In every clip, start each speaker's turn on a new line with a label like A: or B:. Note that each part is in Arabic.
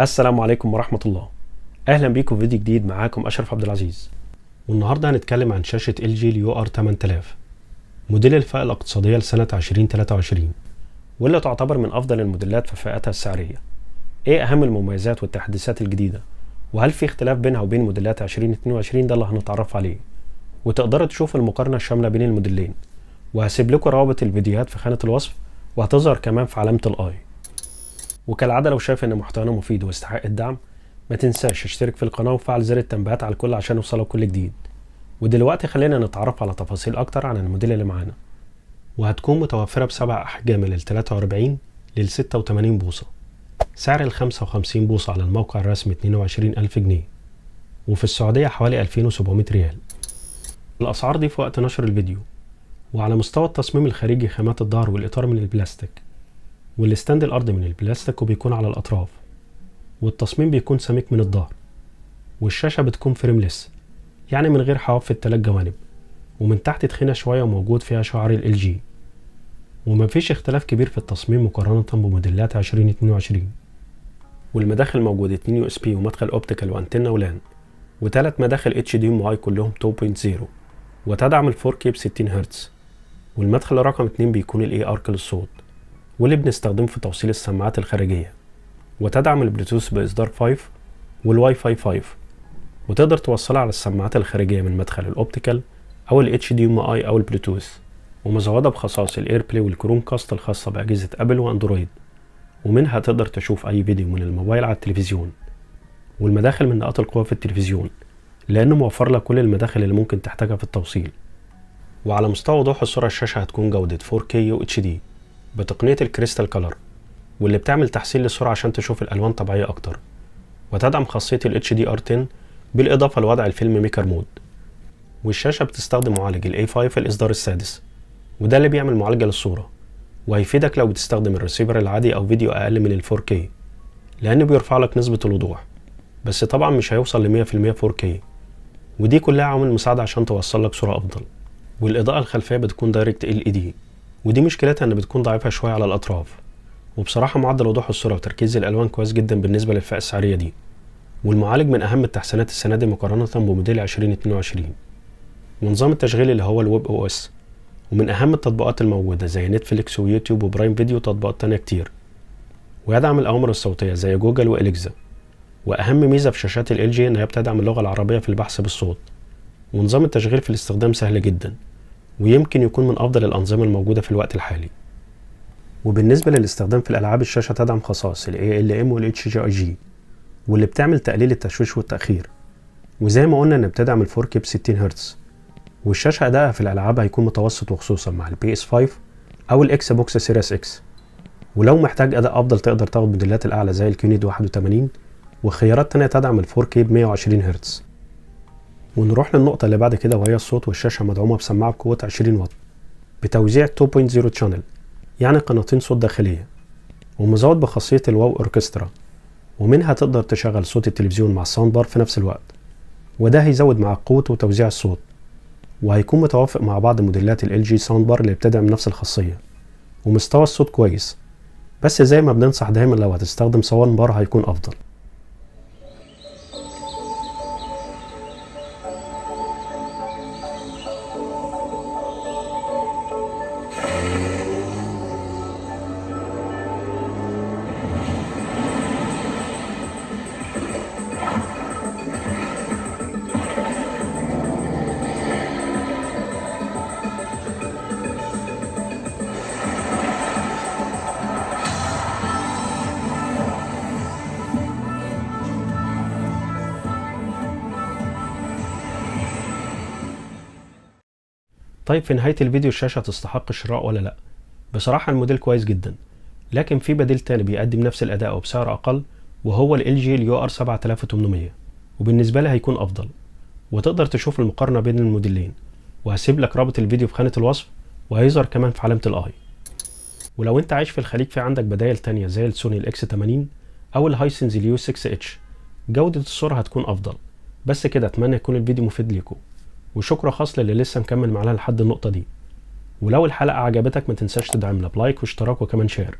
A: السلام عليكم ورحمة الله أهلا بيكم في فيديو جديد معاكم أشرف عبد العزيز والنهاردة هنتكلم عن شاشة ال جي اليو ار 8000 موديل الفئة الاقتصادية لسنة 2023 واللي تعتبر من أفضل الموديلات في فئتها السعرية إيه أهم المميزات والتحديثات الجديدة وهل في اختلاف بينها وبين موديلات 2022 ده اللي هنتعرف عليه وتقدروا تشوفوا المقارنة الشاملة بين الموديلين وهسيب لكم روابط الفيديوهات في خانة الوصف وهتظهر كمان في علامة الاي وكالعادة لو شايف إن محتوانا مفيد ويستحق الدعم ما تنساش اشترك في القناة وفعل زر التنبيهات على الكل عشان يوصلك كل جديد ودلوقتي خلينا نتعرف على تفاصيل أكتر عن الموديل اللي معانا وهتكون متوفرة بسبع أحجام من 43 لل 86 بوصة سعر ال 55 بوصة على الموقع الرسمي 22000 جنيه وفي السعودية حوالي 2700 ريال الأسعار دي في وقت نشر الفيديو وعلى مستوى التصميم الخارجي خامات الظهر والإطار من البلاستيك والستاند الارضي من البلاستيك وبيكون على الاطراف والتصميم بيكون سميك من الظهر والشاشه بتكون فريمليس يعني من غير حواف في التلات جوانب ومن تحت تخينه شويه وموجود فيها شعر ال جي ومفيش اختلاف كبير في التصميم مقارنه بموديلات 2022 والمداخل موجودة 2 يو اس بي ومدخل اوبتيكال وانتنا ولان وثلاث مداخل اتش دي ام اي كلهم 2.0 وتدعم ال 4 كي ب 60 هرتز والمدخل رقم 2 بيكون الاي ارك للصوت واللي بنستخدمه في توصيل السماعات الخارجية وتدعم البلوتوث بإصدار 5 والواي فاي 5 وتقدر توصلها على السماعات الخارجية من مدخل الأوبتيكال أو الـ HDMI أو البلوتوث ومزودة بخصائص الإيربلاي والكروم كاست الخاصة بأجهزة أبل وأندرويد ومنها تقدر تشوف أي فيديو من الموبايل على التلفزيون والمداخل من نقاط القوة في التلفزيون لأنه موفر لك كل المداخل اللي ممكن تحتاجها في التوصيل وعلى مستوى وضوح الصورة الشاشة هتكون جودة 4K و HD بتقنية الكريستال كلر واللي بتعمل تحسين للصورة عشان تشوف الألوان طبيعية أكتر وتدعم خاصية ال HDR10 بالإضافة لوضع الفيلم ميكر مود والشاشة بتستخدم معالج ال A5 في الإصدار السادس وده اللي بيعمل معالجة للصورة وهيفيدك لو بتستخدم الريسيفر العادي أو فيديو أقل من ال 4K لأنه بيرفع لك نسبة الوضوح بس طبعا مش هيوصل ل 100% 4K ودي كلها عوامل مساعدة عشان توصل لك صورة أفضل والإضاءة الخلفية بتكون دايركت LED اي دي ودي مشكلتها ان بتكون ضعيفه شويه على الاطراف وبصراحه معدل وضوح الصوره وتركيز الالوان كويس جدا بالنسبه للفئه السعريه دي والمعالج من اهم التحسينات السنه دي مقارنه بموديل 2022 ونظام التشغيل اللي هو الويب او اس ومن اهم التطبيقات الموجوده زي نتفليكس ويوتيوب وبرايم فيديو وتطبيقات تانية كتير ويدعم الاوامر الصوتيه زي جوجل واليكزا واهم ميزه في شاشات ال جي ان هي بتدعم اللغه العربيه في البحث بالصوت ونظام التشغيل في الاستخدام سهل جدا ويمكن يكون من أفضل الأنظمة الموجودة في الوقت الحالي وبالنسبة للاستخدام في الألعاب الشاشة تدعم خصائص ال ALM وال HGIG واللي بتعمل تقليل التشويش والتأخير وزي ما قلنا إن بتدعم ال 4K ب 60 هرتز والشاشة أدائها في الألعاب هيكون متوسط وخصوصا مع الـ PS5 أو الإكس بوكس سيريس إكس ولو محتاج أداء أفضل تقدر تاخد موديلات الأعلى زي الكينيد 81 وخيارات تانية تدعم ال 4K ب 120 هرتز ونروح للنقطة اللي بعد كده وهي الصوت والشاشة مدعومة بسماعة بقوة 20 واط بتوزيع 2.0 شانل يعني قناتين صوت داخلية ومزود بخاصية الواو اوركسترا ومنها تقدر تشغل صوت التلفزيون مع الساوند بار في نفس الوقت وده هيزود معاك قوة وتوزيع الصوت وهيكون متوافق مع بعض موديلات ال جي ساوند بار اللي بتدعم نفس الخاصية ومستوى الصوت كويس بس زي ما بننصح دايما لو هتستخدم ساوند بار هيكون أفضل طيب في نهايه الفيديو الشاشه تستحق الشراء ولا لا بصراحه الموديل كويس جدا لكن في بديل تاني بيقدم نفس الاداء وبسعر اقل وهو ال جي اليو ار 7800 وبالنسبه لي هيكون افضل وتقدر تشوف المقارنه بين الموديلين وهسيب لك رابط الفيديو في خانه الوصف وهيظهر كمان في علامه الاي ولو انت عايش في الخليج في عندك بدائل تانية زي السوني الاكس 80 او الهايسنز اليو 6 اتش جودة الصورة هتكون افضل بس كده اتمنى يكون الفيديو مفيد ليكم وشكرا خاص للي لسه مكمل معانا لحد النقطه دي ولو الحلقه عجبتك ما تنساش تدعمنا بلايك واشتراك وكمان شير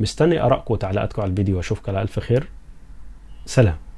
A: مستني ارائكم وتعليقاتكم على الفيديو واشوفك على الف خير سلام